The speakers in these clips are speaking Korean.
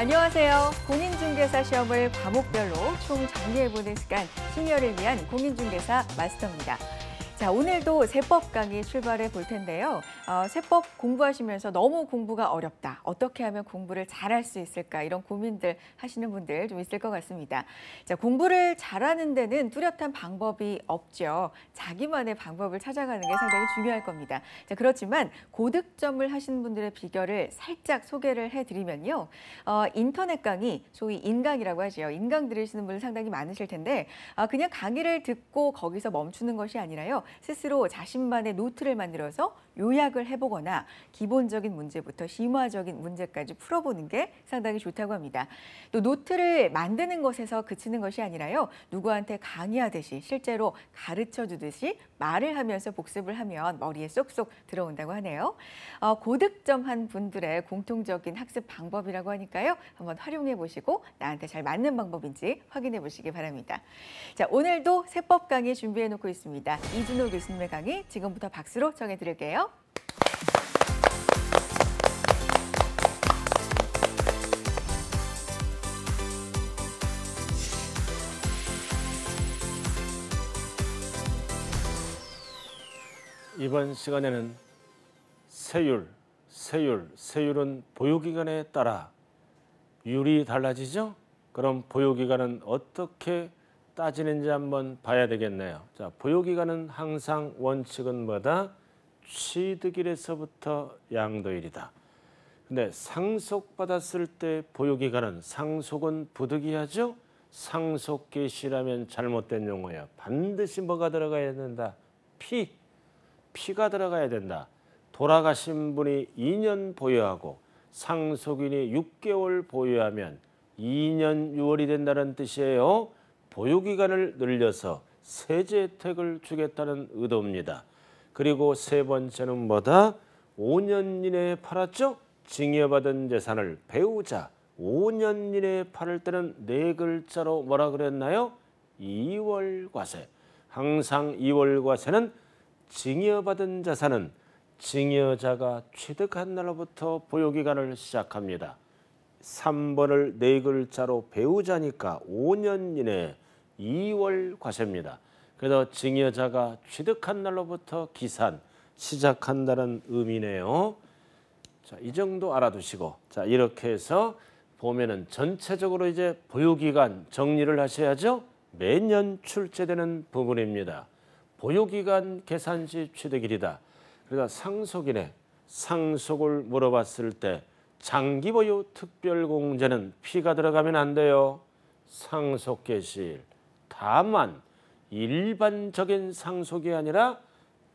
안녕하세요. 공인중개사 시험을 과목별로 총 정리해보는 시간, 심혈을 위한 공인중개사 마스터입니다. 자, 오늘도 세법 강의 출발해 볼 텐데요. 어, 세법 공부하시면서 너무 공부가 어렵다. 어떻게 하면 공부를 잘할 수 있을까? 이런 고민들 하시는 분들 좀 있을 것 같습니다. 자, 공부를 잘하는 데는 뚜렷한 방법이 없죠. 자기만의 방법을 찾아가는 게 상당히 중요할 겁니다. 자, 그렇지만 고득점을 하신 분들의 비결을 살짝 소개를 해드리면요. 어, 인터넷 강의, 소위 인강이라고 하죠. 인강 들으시는 분들 상당히 많으실 텐데 아, 그냥 강의를 듣고 거기서 멈추는 것이 아니라요. 스스로 자신만의 노트를 만들어서 요약을 해보거나 기본적인 문제부터 심화적인 문제까지 풀어보는 게 상당히 좋다고 합니다. 또 노트를 만드는 것에서 그치는 것이 아니라요. 누구한테 강의하듯이 실제로 가르쳐 주듯이 말을 하면서 복습을 하면 머리에 쏙쏙 들어온다고 하네요. 어, 고득점한 분들의 공통적인 학습 방법이라고 하니까요. 한번 활용해 보시고 나한테 잘 맞는 방법인지 확인해 보시기 바랍니다. 자, 오늘도 세법 강의 준비해 놓고 있습니다. 이준호 교수님의 강의 지금부터 박수로 정해 드릴게요. 이번 시간에는 세율, 세율, 세율은 보유기간에 따라 율이 달라지죠? 그럼 보유기간은 어떻게 따지는지 한번 봐야 되겠네요. 자, 보유기간은 항상 원칙은 뭐다? 취득일에서부터 양도일이다. 근데 상속받았을 때 보유기간은 상속은 부득이하죠? 상속 개시라면 잘못된 용어야. 반드시 뭐가 들어가야 된다. 피. 피가 들어가야 된다. 돌아가신 분이 2년 보유하고 상속인이 6개월 보유하면 2년 6월이 된다는 뜻이에요. 보유기간을 늘려서 세제 혜택을 주겠다는 의도입니다. 그리고 세 번째는 뭐다? 5년 이내에 팔았죠? 증여받은 재산을 배우자 5년 이내에 팔을 때는 네 글자로 뭐라 그랬나요? 2월 과세. 항상 2월 과세는 증여받은 자산은 증여자가 취득한 날로부터 보유기간을 시작합니다. 3번을 네 글자로 배우자니까 5년 이내 2월 과세입니다. 그래서 증여자가 취득한 날로부터 기산 시작한다는 의미네요. 자, 이 정도 알아두시고 자, 이렇게 해서 보면은 전체적으로 이제 보유기간 정리를 하셔야죠. 매년 출제되는 부분입니다. 보유기간 계산 시 취득일이다. 그러니까 상속인의 상속을 물어봤을 때 장기 보유 특별공제는 피가 들어가면 안 돼요. 상속 개시일. 다만 일반적인 상속이 아니라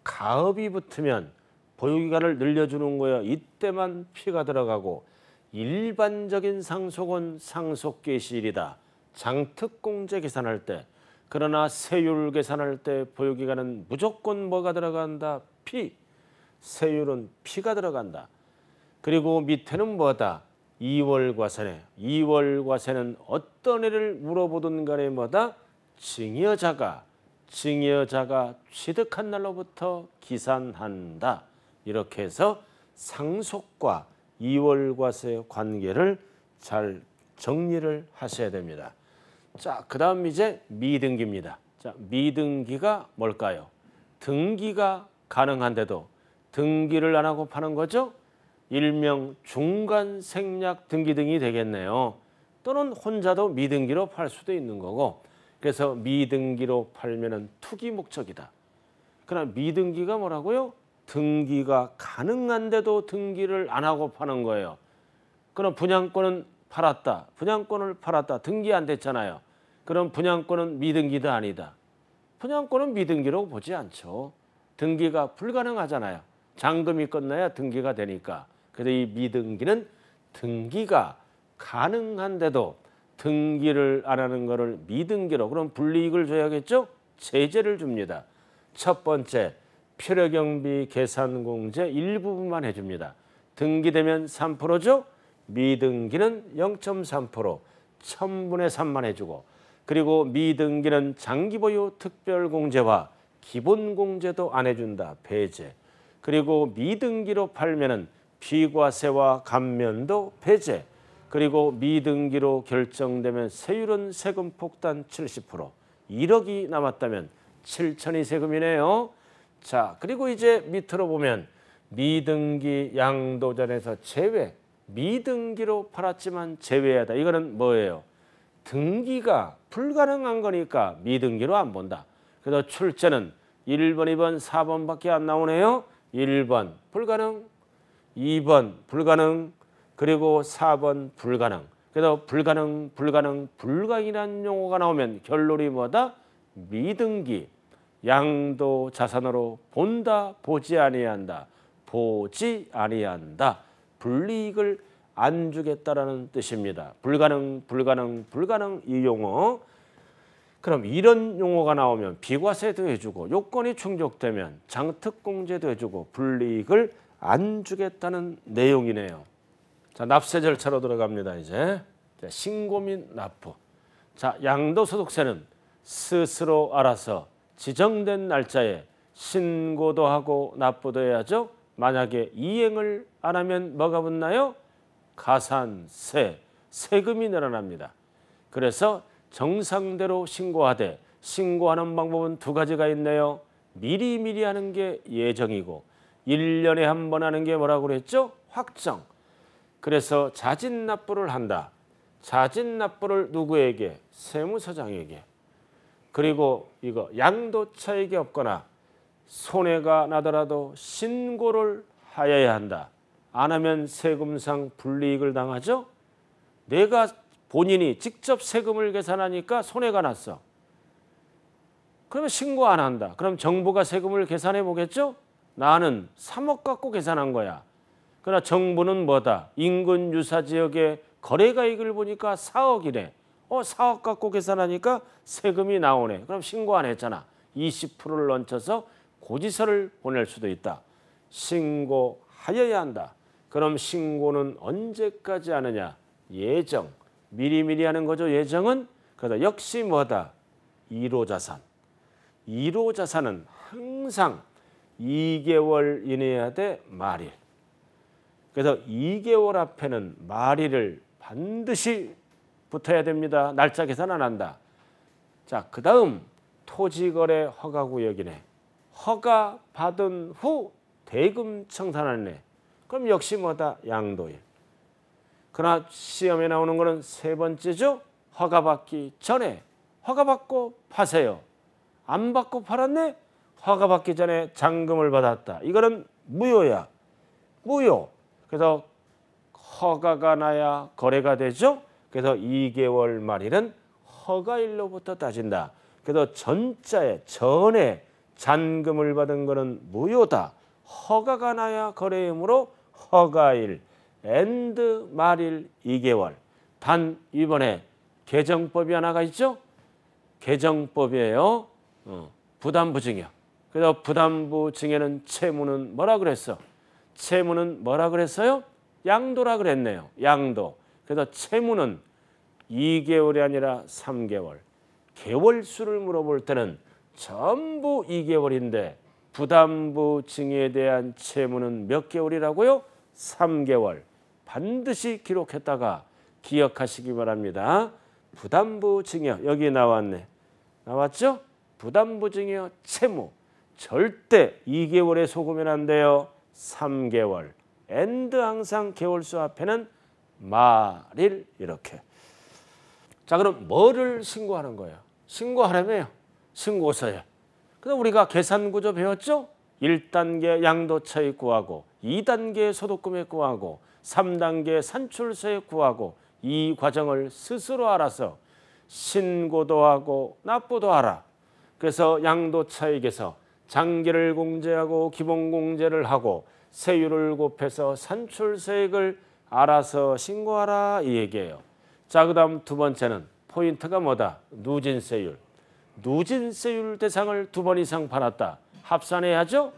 가업이 붙으면 보유기간을 늘려주는 거예요. 이때만 피가 들어가고 일반적인 상속은 상속계실이다. 장특공제 계산할 때 그러나 세율 계산할 때 보유기간은 무조건 뭐가 들어간다? 피. 세율은 피가 들어간다. 그리고 밑에는 뭐다? 2월 과세네. 2월 과세는 어떤 애를 물어보든 간에 뭐다? 증여자가 증여자가 취득한 날로부터 기산한다. 이렇게 해서 상속과 이월과세 관계를 잘 정리를 하셔야 됩니다. 자, 그 다음 이제 미등기입니다. 자, 미등기가 뭘까요? 등기가 가능한데도 등기를 안 하고 파는 거죠? 일명 중간 생략 등기 등이 되겠네요. 또는 혼자도 미등기로 팔 수도 있는 거고 그래서 미등기로 팔면은 투기 목적이다. 그러나 미등기가 뭐라고요? 등기가 가능한데도 등기를 안 하고 파는 거예요. 그럼 분양권은 팔았다. 분양권을 팔았다. 등기 안 됐잖아요. 그럼 분양권은 미등기도 아니다. 분양권은 미등기로 보지 않죠. 등기가 불가능하잖아요. 잔금이 끝나야 등기가 되니까. 그래서 이 미등기는 등기가 가능한데도 등기를 안 하는 거를 미등기로 그럼 불이익을 줘야겠죠? 제재를 줍니다. 첫 번째 표력경비 계산공제 일부분만 해줍니다. 등기되면 3%죠? 미등기는 0.3% 1분의 3만 해주고 그리고 미등기는 장기보유 특별공제와 기본공제도 안 해준다. 배제. 그리고 미등기로 팔면 은 비과세와 감면도 배제. 그리고 미등기로 결정되면 세율은 세금 폭탄 70%, 1억이 남았다면 7천이 세금이네요. 자, 그리고 이제 밑으로 보면 미등기 양도전에서 제외, 미등기로 팔았지만 제외하다. 이거는 뭐예요? 등기가 불가능한 거니까 미등기로 안 본다. 그래서 출제는 1번, 2번, 4번밖에 안 나오네요. 1번 불가능, 2번 불가능, 그리고 4번 불가능. 그래서 불가능, 불가능, 불가이라는 용어가 나오면 결론이 뭐다? 미등기. 양도 자산으로 본다, 보지 아니한다. 보지 아니한다. 불이익을 안 주겠다라는 뜻입니다. 불가능, 불가능, 불가능 이 용어. 그럼 이런 용어가 나오면 비과세도 해주고 요건이 충족되면 장특공제도 해주고 불이익을 안 주겠다는 내용이네요. 자, 납세 절차로 들어갑니다. 이제 자, 신고 및 납부. 자, 양도소득세는 스스로 알아서 지정된 날짜에 신고도 하고 납부도 해야죠. 만약에 이행을 안 하면 뭐가 붙나요? 가산세, 세금이 늘어납니다. 그래서 정상대로 신고하되 신고하는 방법은 두 가지가 있네요. 미리미리 하는 게 예정이고 1년에 한 번 하는 게 뭐라고 그랬죠? 확정. 그래서 자진납부를 한다. 자진납부를 누구에게? 세무서장에게. 그리고 이거 양도차익이 없거나 손해가 나더라도 신고를 하여야 한다. 안 하면 세금상 불이익을 당하죠. 내가 본인이 직접 세금을 계산하니까 손해가 났어. 그러면 신고 안 한다. 그럼 정부가 세금을 계산해 보겠죠? 나는 3억 갖고 계산한 거야. 그러나 정부는 뭐다? 인근 유사 지역의 거래가액을 보니까 4억이네. 어, 4억 갖고 계산하니까 세금이 나오네. 그럼 신고 안 했잖아. 20%를 넘쳐서 고지서를 보낼 수도 있다. 신고하여야 한다. 그럼 신고는 언제까지 하느냐? 예정. 미리미리 하는 거죠. 예정은 그래서 역시 뭐다? 1호 자산. 1호 자산은 항상 2개월 이내야 돼 말일. 그래서 2개월 앞에는 마리를 반드시 붙어야 됩니다. 날짜 계산 안 한다. 자, 그 다음 토지거래 허가구역이네. 허가 받은 후 대금 청산하네. 그럼 역시 뭐다? 양도일. 그러나 시험에 나오는 거는 세 번째죠. 허가받기 전에 허가받고 파세요. 안 받고 팔았네? 허가받기 전에 잔금을 받았다. 이거는 무효야. 무효. 그래서 허가가 나야 거래가 되죠. 그래서 2개월 말일은 허가일로부터 따진다. 그래서 전자에 전에 잔금을 받은 것은 무효다. 허가가 나야 거래이므로 허가일, 엔드 말일 2개월. 단 이번에 개정법이 하나가 있죠. 개정법이에요. 어, 부담부 증여. 그래서 부담부 증여는 채무는 뭐라 그랬어? 채무는 뭐라 그랬어요? 양도라 그랬네요. 양도. 그래서 채무는 2개월이 아니라 3개월. 개월수를 물어볼 때는 전부 2개월인데 부담부 증에 대한 채무는 몇 개월이라고요? 3개월. 반드시 기록했다가 기억하시기 바랍니다. 부담부 증여 여기 나왔네. 나왔죠? 부담부 증여 채무. 절대 2개월에 속으면 안 돼요. 3개월 엔드 항상 개월수 앞에는 말일 이렇게 자 그럼 뭐를 신고하는 거예요? 신고하려면요. 신고서요. 그럼 우리가 계산구조 배웠죠? 1단계 양도차에 구하고 2단계 소득금에 구하고 3단계 산출세 구하고 이 과정을 스스로 알아서 신고도 하고 납부도 하라. 그래서 양도차익에서 장기를 공제하고 기본 공제를 하고 세율을 곱해서 산출세액을 알아서 신고하라 이 얘기예요. 자, 그 다음 두 번째는 포인트가 뭐다? 누진세율. 누진세율 대상을 두 번 이상 받았다. 합산해야죠?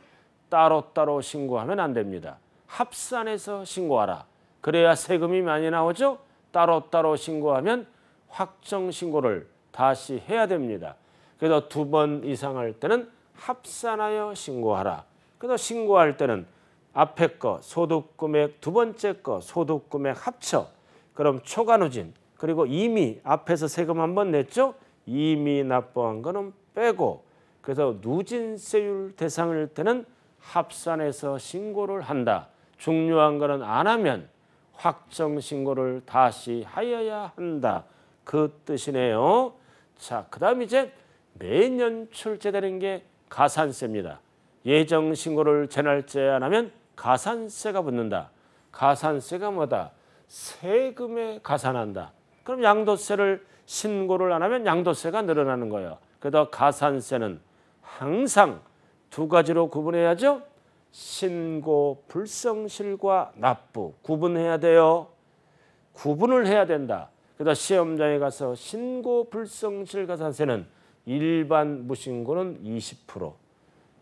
따로따로 신고하면 안 됩니다. 합산해서 신고하라. 그래야 세금이 많이 나오죠? 따로따로 신고하면 확정 신고를 다시 해야 됩니다. 그래서 두 번 이상 할 때는 합산하여 신고하라. 그래서 신고할 때는 앞에 거 소득금액 두 번째 거 소득금액 합쳐 그럼 초과누진 그리고 이미 앞에서 세금 한 번 냈죠? 이미 납부한 거는 빼고 그래서 누진세율 대상일 때는 합산해서 신고를 한다. 중요한 거는 안 하면 확정 신고를 다시 하여야 한다. 그 뜻이네요. 자, 그다음 이제 매년 출제되는 게 가산세입니다. 예정 신고를 전할제 안 하면 가산세가 붙는다. 가산세가 뭐다? 세금에 가산한다. 그럼 양도세를 신고를 안 하면 양도세가 늘어나는 거예요. 그래서 가산세는 항상 두 가지로 구분해야죠. 신고 불성실과 납부 구분해야 돼요. 구분을 해야 된다. 그래서 시험장에 가서 신고 불성실 가산세는 일반 무신고는 20%.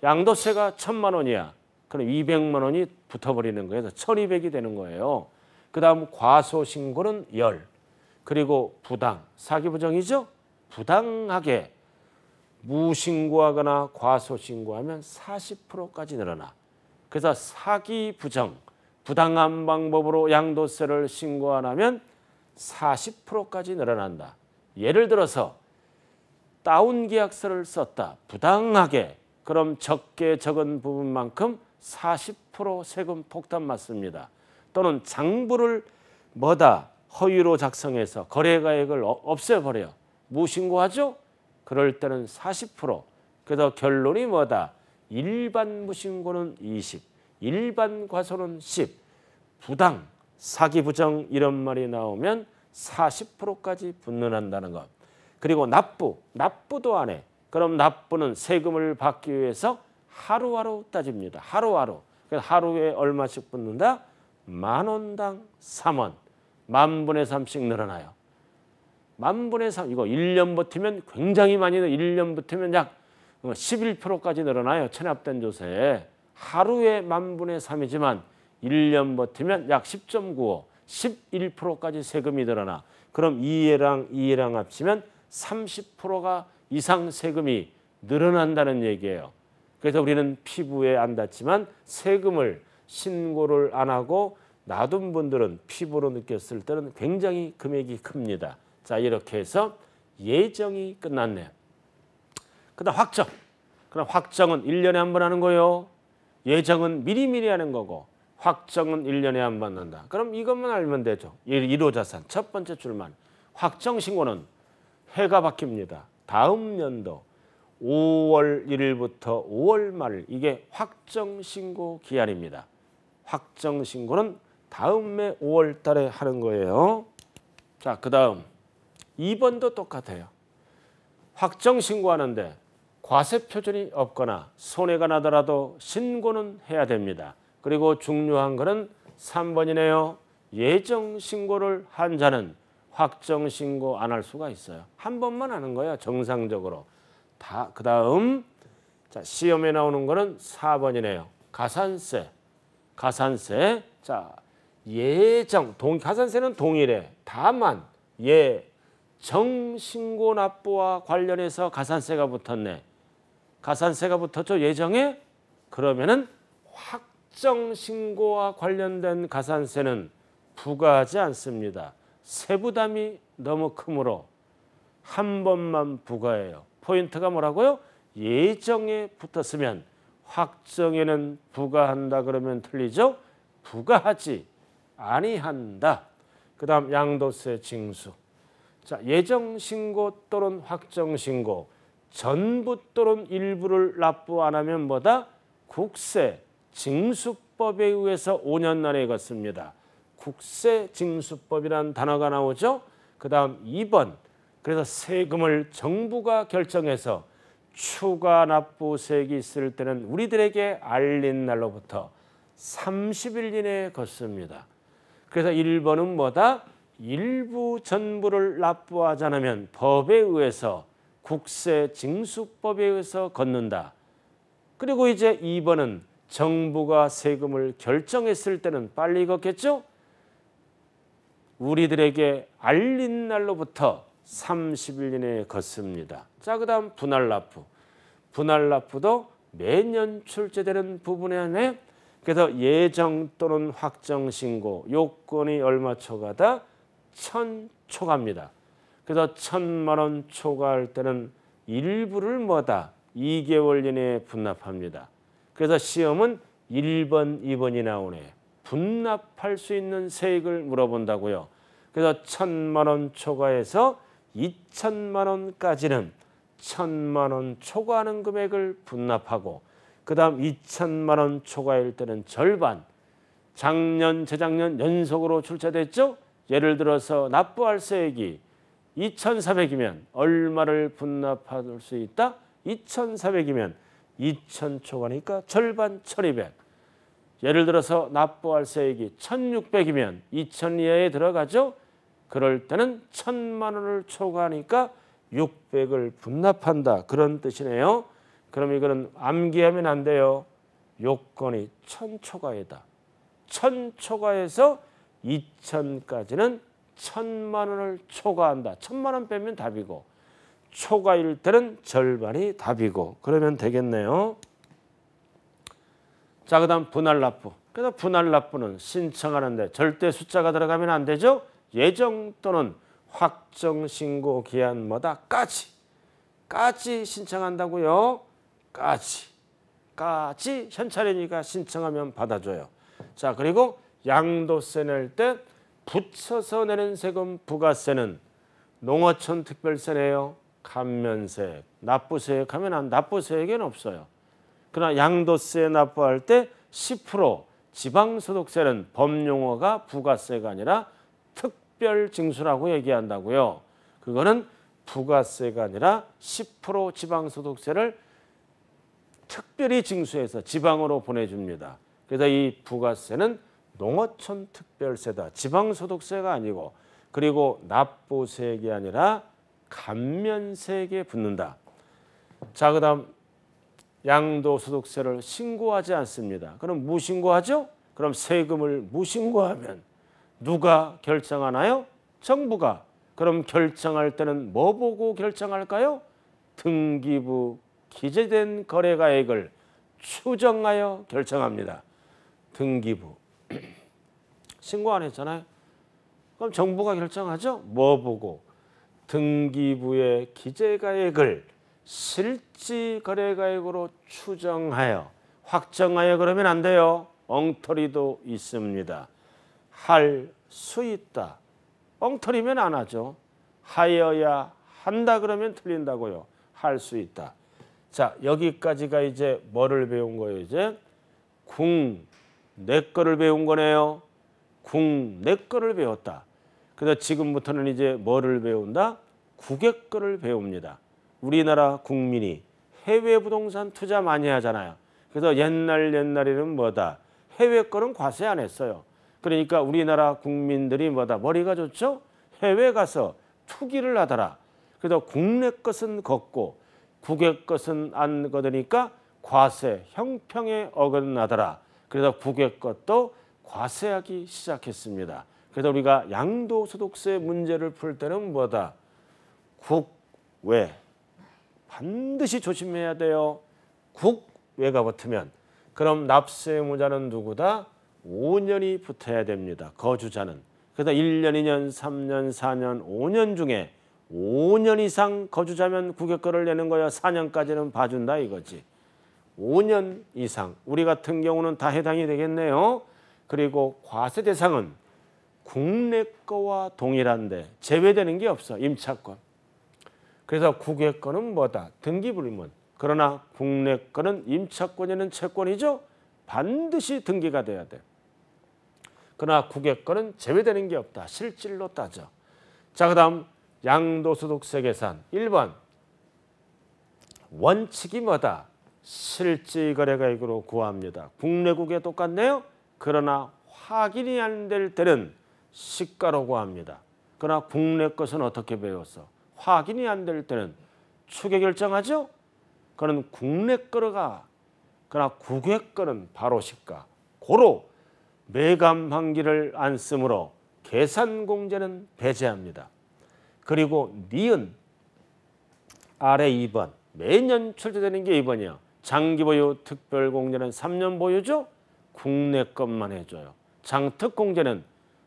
양도세가 천만 원이야. 그럼 200만 원이 붙어버리는 거예요. 1200이 되는 거예요. 그 다음 과소신고는 10. 그리고 부당, 사기부정이죠? 부당하게 무신고하거나 과소신고하면 40%까지 늘어나. 그래서 사기부정, 부당한 방법으로 양도세를 신고 안 하면 40%까지 늘어난다. 예를 들어서 다운 계약서를 썼다. 부당하게 그럼 적게 적은 부분만큼 40% 세금 폭탄 맞습니다. 또는 장부를 뭐다 허위로 작성해서 거래가액을 어, 없애버려 무신고하죠? 그럴 때는 40% 그래서 결론이 뭐다 일반 무신고는 20 일반 과소는 10 부당 사기 부정 이런 말이 나오면 40%까지 분노한다는 것 그리고 납부, 납부도 안 해. 그럼 납부는 세금을 받기 위해서 하루하루 따집니다. 하루하루. 그래서 하루에 얼마씩 붙는다? 만 원당 3원. 만 분의 3씩 늘어나요. 만 분의 3. 이거 1년 버티면 굉장히 많이 늘 1년 버티면 약 11%까지 늘어나요. 체납된 조세. 하루에 만 분의 3이지만 1년 버티면 약 10.95, 11%까지 세금이 늘어나. 그럼 2회랑 2회랑 합치면 30%가 이상 세금이 늘어난다는 얘기예요. 그래서 우리는 피부에 안 닿지만 세금을 신고를 안 하고 놔둔 분들은 피부로 느꼈을 때는 굉장히 금액이 큽니다. 자 이렇게 해서 예정이 끝났네요. 그다음 확정. 그럼 확정은 1년에 한 번 하는 거요. 예 예정은 미리미리 하는 거고 확정은 1년에 한 번 한다. 그럼 이것만 알면 되죠. 1호 자산 첫 번째 줄만. 확정 신고는 해가 바뀝니다. 다음 연도 5월 1일부터 5월 말 이게 확정 신고 기한입니다. 확정 신고는 다음해 5월 달에 하는 거예요. 자, 그다음 2번도 똑같아요. 확정 신고하는데 과세 표준이 없거나 손해가 나더라도 신고는 해야 됩니다. 그리고 중요한 거는 3번이네요. 예정 신고를 한 자는 확정 신고 안 할 수가 있어요. 한 번만 하는 거예요. 정상적으로. 다 그다음 자, 시험에 나오는 거는 4번이네요. 가산세. 가산세. 자, 예정 동 가산세는 동일해. 다만 예정 신고 납부와 관련해서 가산세가 붙었네. 가산세가 붙었죠. 예정에 그러면은 확정 신고와 관련된 가산세는 부과하지 않습니다. 세부담이 너무 크므로 한 번만 부과해요. 포인트가 뭐라고요? 예정에 붙었으면 확정에는 부과한다 그러면 틀리죠? 부과하지 아니한다. 그 다음 양도세 징수. 자 예정 신고 또는 확정 신고 전부 또는 일부를 납부 안 하면 뭐다? 국세 징수법에 의해서 5년 안에 걷습니다. 국세징수법이란 단어가 나오죠. 그 다음 2번 그래서 세금을 정부가 결정해서 추가 납부세액이 있을 때는 우리들에게 알린 날로부터 30일 이내에 걷습니다. 그래서 1번은 뭐다? 일부 전부를 납부하지 않으면 법에 의해서 국세징수법에 의해서 걷는다. 그리고 이제 2번은 정부가 세금을 결정했을 때는 빨리 걷겠죠? 우리들에게 알린 날로부터 31년에 걷습니다. 자, 그 다음 분할납부. 분할납부도 매년 출제되는 부분에 한해 그래서 예정 또는 확정 신고 요건이 얼마 초과다? 천 초과입니다. 그래서 천만 원 초과할 때는 일부를 뭐다? 2개월 이내에 분납합니다. 그래서 시험은 1번, 2번이 나오네. 분납할 수 있는 세액을 물어본다고요. 그래서 천만 원 초과해서 이천만 원까지는 천만 원 초과하는 금액을 분납하고 그다음 이천만 원 초과일 때는 절반 작년 재작년 연속으로 출제됐죠. 예를 들어서 납부할 세액이 이천사백이면 얼마를 분납할 수 있다? 이천사백이면 이천 초과니까 절반 천이백. 예를 들어서 납부할 세액이 1600이면 2000 이하에 들어가죠. 그럴 때는 1000만 원을 초과하니까 600을 분납한다. 그런 뜻이네요. 그럼 이거는 암기하면 안 돼요. 요건이 1000 초과이다. 1000 초과해서 2000까지는 1000만 원을 초과한다. 1000만 원 빼면 답이고 초과일 때는 절반이 답이고 그러면 되겠네요. 자, 그 다음 분할납부. 그래서 분할납부는 신청하는데 절대 숫자가 들어가면 안 되죠. 예정 또는 확정 신고 기한마다까지 까지 신청한다고요. 까지 까지 현찰이니 신청하면 받아줘요. 자 그리고 양도세 낼 때 붙여서 내는 세금 부가세는 농어촌 특별세네요. 감면세, 납부세액 하면 납부세액에는 없어요. 그러나 양도세 납부할 때 10% 지방소득세는 법용어가 부가세가 아니라 특별징수라고 얘기한다고요. 그거는 부가세가 아니라 10% 지방소득세를 특별히 징수해서 지방으로 보내줍니다. 그래서 이 부가세는 농어촌 특별세다. 지방소득세가 아니고 그리고 납부세액이 아니라 감면세액에 붙는다. 자, 그 다음 양도소득세를 신고하지 않습니다. 그럼 무신고하죠? 뭐 그럼 세금을 무신고하면 뭐 누가 결정하나요? 정부가. 그럼 결정할 때는 뭐 보고 결정할까요? 등기부 기재된 거래가액을 추정하여 결정합니다. 등기부. 신고 안 했잖아요. 그럼 정부가 결정하죠? 뭐 보고? 등기부의 기재가액을 실지 거래가액으로 추정하여 확정하여 그러면 안 돼요. 엉터리도 있습니다. 할 수 있다. 엉터리면 안 하죠. 하여야 한다 그러면 틀린다고요. 할 수 있다. 자 여기까지가 이제 뭐를 배운 거예요 이제 궁내 거를 배운 거네요. 궁 내 거를 배웠다. 그래서 지금부터는 이제 뭐를 배운다? 국의 거를 배웁니다. 우리나라 국민이 해외 부동산 투자 많이 하잖아요. 그래서 옛날 옛날에는 뭐다. 해외 거는 과세 안 했어요. 그러니까 우리나라 국민들이 뭐다. 머리가 좋죠? 해외 가서 투기를 하더라. 그래서 국내 것은 걷고 국외 것은 안 걷으니까 과세 형평에 어긋나더라. 그래서 국외 것도 과세하기 시작했습니다. 그래서 우리가 양도소득세 문제를 풀 때는 뭐다? 국외 반드시 조심해야 돼요. 국외가 붙으면 그럼 납세 무자는 누구다? 5년이 붙어야 됩니다. 거주자는. 그래서 1년, 2년, 3년, 4년, 5년 중에 5년 이상 거주자면 국외거를 내는 거야. 4년까지는 봐준다 이거지. 5년 이상. 우리 같은 경우는 다 해당이 되겠네요. 그리고 과세 대상은 국내 거와 동일한데 제외되는 게 없어. 임차권. 그래서 국외 거는 뭐다? 등기불문. 그러나 국내 거는 임차권이는 채권이죠. 반드시 등기가 돼야 돼. 그러나 국외 거는 제외되는 게 없다. 실질로 따져. 자, 그 다음 양도소득세 계산 1번 원칙이 뭐다? 실질거래가액으로 구합니다. 국내국에 똑같네요. 그러나 확인이 안 될 때는 시가로 구합니다. 그러나 국내 것은 어떻게 배웠어? 확인이 안 될 때는 추계 결정하죠. 그는 국내 거가 그러나 국외 거는 바로 시가 고로 매감 환기를 안 쓰므로 계산 공제는 배제합니다. 그리고 니은 아래 2번 매년 출제되는 게 2번이야. 장기 보유 특별 공제는 3년 보유죠. 국내 것만 해줘요. 장특 공제는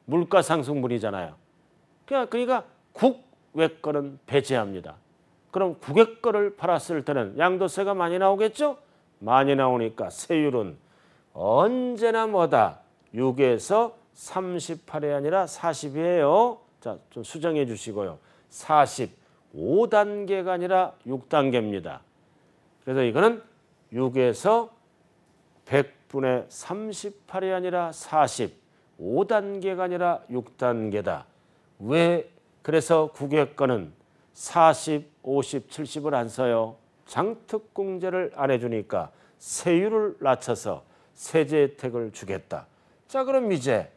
물가 상승분이잖아요. 그러니까, 그러니까 국외 거는 배제합니다. 그럼 국외 거를 팔았을 때는 양도세가 많이 나오겠죠? 많이 나오니까 세율은 언제나 뭐다 6에서 38이 아니라 40이에요. 자, 좀 수정해 주시고요. 45단계가 아니라 6단계입니다. 그래서 이거는 6에서 100분의 38이 아니라 45단계가 아니라 6단계다. 왜 그래서 국외권은 40, 50, 70을 안 써요. 장특공제를 안 해주니까 세율을 낮춰서 세제 혜택을 주겠다. 자 그럼 이제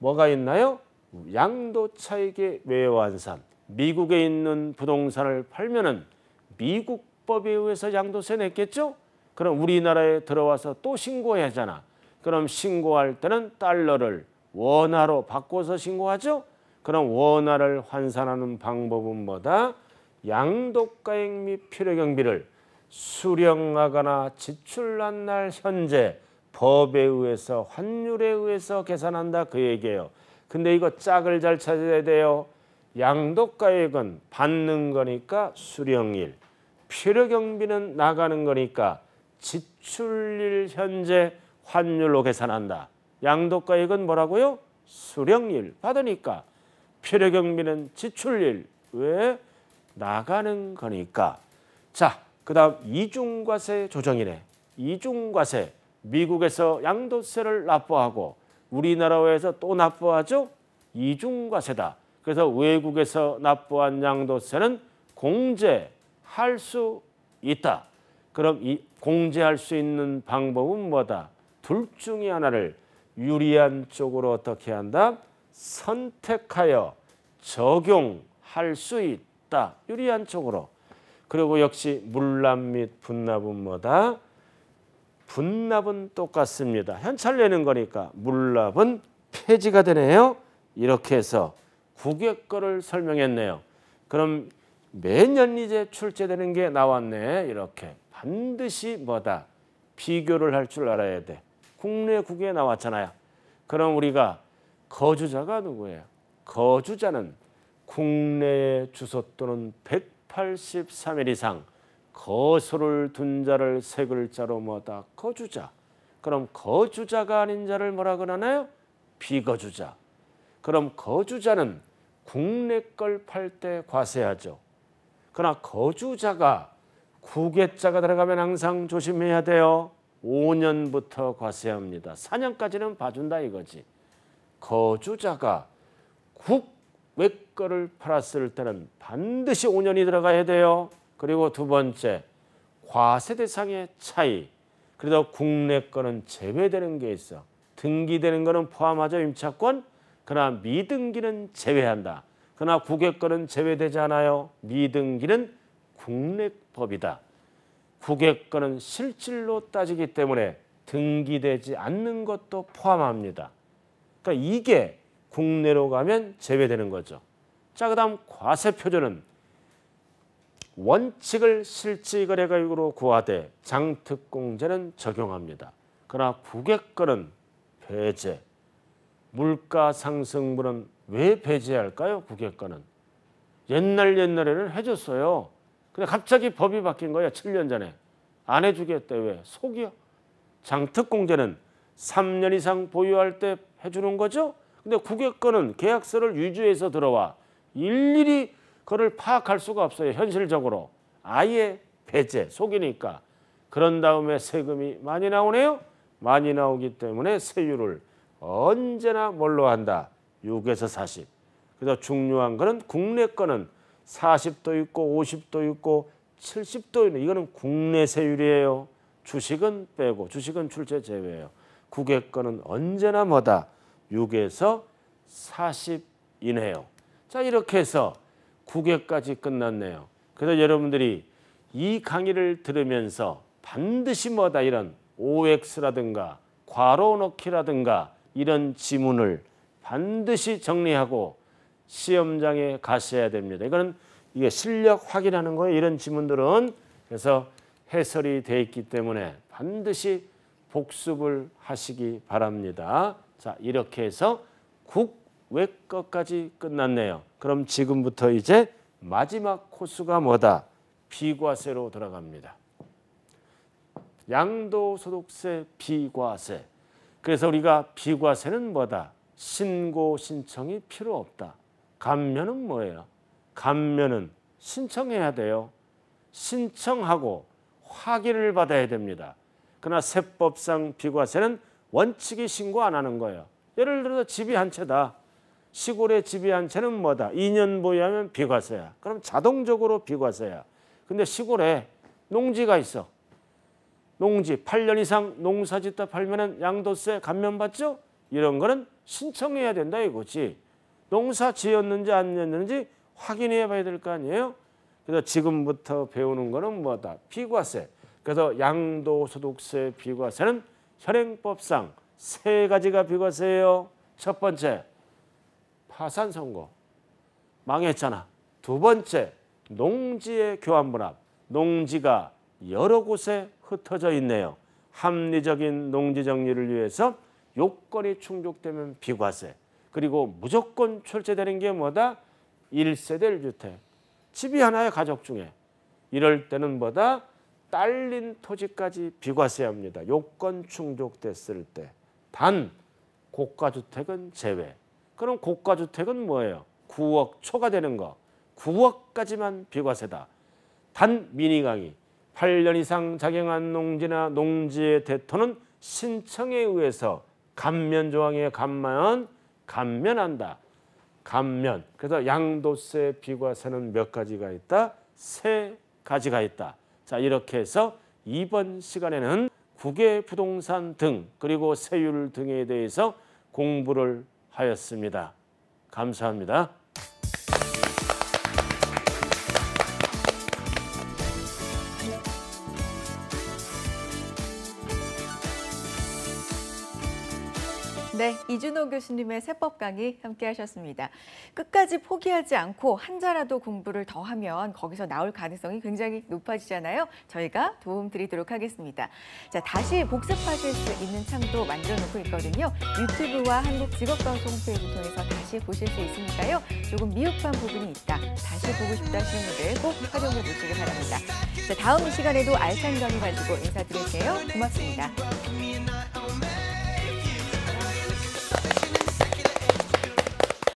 뭐가 있나요? 양도차익의 외환산. 미국에 있는 부동산을 팔면은 미국법에 의해서 양도세 냈겠죠? 그럼 우리나라에 들어와서 또 신고해야 하잖아. 그럼 신고할 때는 달러를 원화로 바꿔서 신고하죠? 그런 원화를 환산하는 방법은 뭐다? 양도가액 및 필요경비를 수령하거나 지출한 날 현재 법에 의해서 환율에 의해서 계산한다 그 얘기예요. 근데 이거 짝을 잘 찾아야 돼요. 양도가액은 받는 거니까 수령일, 필요경비는 나가는 거니까 지출일 현재 환율로 계산한다. 양도가액은 뭐라고요? 수령일 받으니까 필요경비는 지출일 왜 나가는 거니까 자 그다음 이중과세 조정이네 이중과세 미국에서 양도세를 납부하고 우리나라에서 또 납부하죠 이중과세다 그래서 외국에서 납부한 양도세는 공제할 수 있다 그럼 이 공제할 수 있는 방법은 뭐다 둘 중에 하나를 유리한 쪽으로 어떻게 한다 선택하여 적용할 수 있다. 유리한 쪽으로. 그리고 역시 물납 및 분납은 뭐다? 분납은 똑같습니다. 현찰 내는 거니까 물납은 폐지가 되네요. 이렇게 해서 국외 거를 설명했네요. 그럼 매년 이제 출제되는 게 나왔네. 이렇게 반드시 뭐다? 비교를 할 줄 알아야 돼. 국내 국외 나왔잖아요. 그럼 우리가 거주자가 누구예요? 거주자는 국내 주소 또는 183일 이상 거소를 둔 자를 세 글자로 뭐다 거주자. 그럼 거주자가 아닌 자를 뭐라 그러나요? 비거주자. 그럼 거주자는 국내 걸 팔 때 과세하죠. 그러나 거주자가 국외자가 들어가면 항상 조심해야 돼요. 5년부터 과세합니다. 4년까지는 봐준다 이거지. 거주자가 국외거를 팔았을 때는 반드시 5년이 들어가야 돼요. 그리고 두 번째 과세 대상의 차이. 그래서 국내 거는 제외되는 게 있어. 등기되는 거는 포함하죠 임차권. 그러나 미등기는 제외한다. 그러나 국외 거는 제외되지 않아요. 미등기는 국내법이다. 국외 거는 실질로 따지기 때문에 등기되지 않는 것도 포함합니다. 그러니까 이게 국내로 가면 제외되는 거죠. 자, 그 다음 과세표조는 원칙을 실질거래가액으로 구하되 장특공제는 적용합니다. 그러나 부객거는 배제, 물가 상승분은 왜 배제할까요? 부객거는. 옛날 옛날에는 해줬어요. 근데 갑자기 법이 바뀐 거예요. 7년 전에. 안 해주겠대. 왜? 속이요. 장특공제는 3년 이상 보유할 때 해주는 거죠. 근데 국외권은 계약서를 위주해서 들어와 일일이 그를 파악할 수가 없어요. 현실적으로. 아예 배제, 속이니까. 그런 다음에 세금이 많이 나오네요. 많이 나오기 때문에 세율을 언제나 뭘로 한다. 6에서 40. 그래서 중요한 거는 국내 거는 40도 있고 50도 있고 70도 있는 이거는 국내 세율이에요. 주식은 빼고 주식은 출제 제외예요. 국외 건은 언제나 뭐다 6에서 40이네요. 자 이렇게 해서 국외까지 끝났네요. 그래서 여러분들이 이 강의를 들으면서 반드시 뭐다 이런 OX라든가 괄호 넣기라든가 이런 지문을 반드시 정리하고 시험장에 가셔야 됩니다. 이거는 이게 실력 확인하는 거예요. 이런 지문들은 그래서 해설이 돼 있기 때문에 반드시 복습을 하시기 바랍니다. 자, 이렇게 해서 국외 것까지 끝났네요. 그럼 지금부터 이제 마지막 코스가 뭐다? 비과세로 들어갑니다. 양도소득세 비과세. 그래서 우리가 비과세는 뭐다? 신고 신청이 필요 없다. 감면은 뭐예요? 감면은 신청해야 돼요. 신청하고 확인을 받아야 됩니다. 그러나 세법상 비과세는 원칙이 신고 안 하는 거예요. 예를 들어서 집이 한 채다. 시골에 집이 한 채는 뭐다. 2년 보유하면 비과세야. 그럼 자동적으로 비과세야. 근데 시골에 농지가 있어. 농지 8년 이상 농사 짓다 팔면은 양도세 감면 받죠? 이런 거는 신청해야 된다 이거지. 농사 지었는지 안 지었는지 확인해 봐야 될 거 아니에요? 그래서 지금부터 배우는 거는 뭐다? 비과세. 그래서 양도 소득세 비과세는 현행법상 세 가지가 비과세예요. 첫 번째 파산 선고 망했잖아. 두 번째 농지의 교환분합 농지가 여러 곳에 흩어져 있네요. 합리적인 농지 정리를 위해서 요건이 충족되면 비과세 그리고 무조건 출제되는 게 뭐다? 1세대 1주택 집이 하나의 가족 중에 이럴 때는 뭐다? 딸린 토지까지 비과세 합니다. 요건 충족됐을 때. 단 고가주택은 제외. 그럼 고가주택은 뭐예요? 9억 초과되는 거. 9억까지만 비과세다. 단 미니강이 8년 이상 작용한 농지나 농지의 대토는 신청에 의해서 감면 조항에 감면 감면한다. 감면. 그래서 양도세 비과세는 몇 가지가 있다? 세 가지가 있다. 자 이렇게 해서 이번 시간에는 국외 부동산 등 그리고 세율 등에 대해서 공부를 하였습니다. 감사합니다. 최현동 교수님의 세법 강의 함께 하셨습니다. 끝까지 포기하지 않고 한 자라도 공부를 더 하면 거기서 나올 가능성이 굉장히 높아지잖아요. 저희가 도움 드리도록 하겠습니다. 자, 다시 복습하실 수 있는 창도 만들어 놓고 있거든요. 유튜브와 한국직업방송 홈페이지 통해서 다시 보실 수 있으니까요. 조금 미흡한 부분이 있다. 다시 보고 싶다 하시는 분들 꼭 활용해 보시기 바랍니다. 자, 다음 이 시간에도 알찬 강의 가지고 인사드릴게요. 고맙습니다.